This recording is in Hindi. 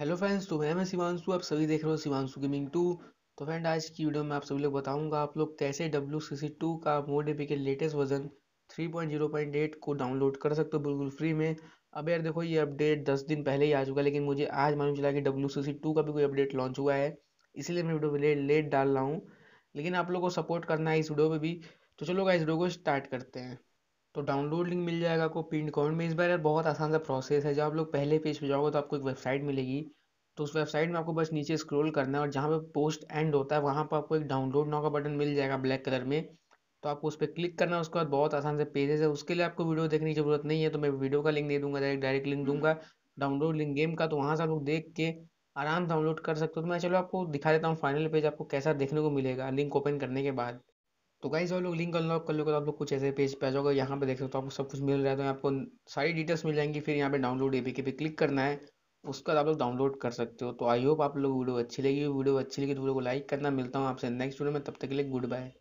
हेलो फ्रेंड्स तो है मैं शिवानशु आप सभी देख रहे हो शिवानशु गेमिंग टू तो फ्रेंड आज की वीडियो में आप सभी लोग बताऊंगा आप लोग कैसे डब्ल्यू सी सी टू का मोड एपी के लेटेस्ट वर्जन 3.0.8 को डाउनलोड कर सकते हो बिल्कुल फ्री में अब यार देखो ये अपडेट दस दिन पहले ही आ चुका लेकिन मुझे आज मालूम चला कि डब्ल्यू सी सी टू का भी कोई अपडेट लॉन्च हुआ है इसीलिए मैं वीडियो लेट लेट डाल रहा हूँ लेकिन आप लोग को सपोर्ट करना है इस वीडियो पर भी तो चलो इस वीडियो को स्टार्ट करते हैं तो डाउनलोड लिंक मिल जाएगा आपको पिन कॉइन में इस बार यार बहुत आसान सा प्रोसेस है जब आप लोग पहले पेज पे जाओगे तो आपको एक वेबसाइट मिलेगी तो उस वेबसाइट में आपको बस नीचे स्क्रॉल करना है और जहाँ पे पोस्ट एंड होता है वहाँ पर आपको एक डाउनलोड नाउ का बटन मिल जाएगा ब्लैक कलर में तो आपको उस पर क्लिक करना है उसके बाद बहुत आसान से पेजेस है उसके लिए आपको वीडियो देखने की जरूरत नहीं है तो मैं वीडियो का लिंक दे दूंगा डायरेक्ट डायरेक्ट लिंक दूंगा डाउनलोड लिंक गेम का तो वहाँ से आप लोग देख के आराम डाउनलोड कर सकते हो तो मैं चलो आपको दिखा देता हूँ फाइनल पेज आपको कैसा देखने को मिलेगा लिंक ओपन करने के बाद तो गाइज आप लोग लिंक अनलॉक कर लोगे तो आप लोग कुछ ऐसे पेज पे आ जाओगे यहाँ पे देख सकते हो आपको सब कुछ मिल रहा है तो आपको सारी डिटेल्स मिल जाएंगी फिर यहाँ पे डाउनलोड ए पे क्लिक करना है उसके बाद आप लोग डाउनलोड कर सकते हो तो आई होप आप लोग वीडियो अच्छी लगी वीडियो अच्छी लगी तो वीडियो को लाइक करना मिलता हूँ आपसे नेक्स्ट वीडियो में तब तक के लिए गुड बाय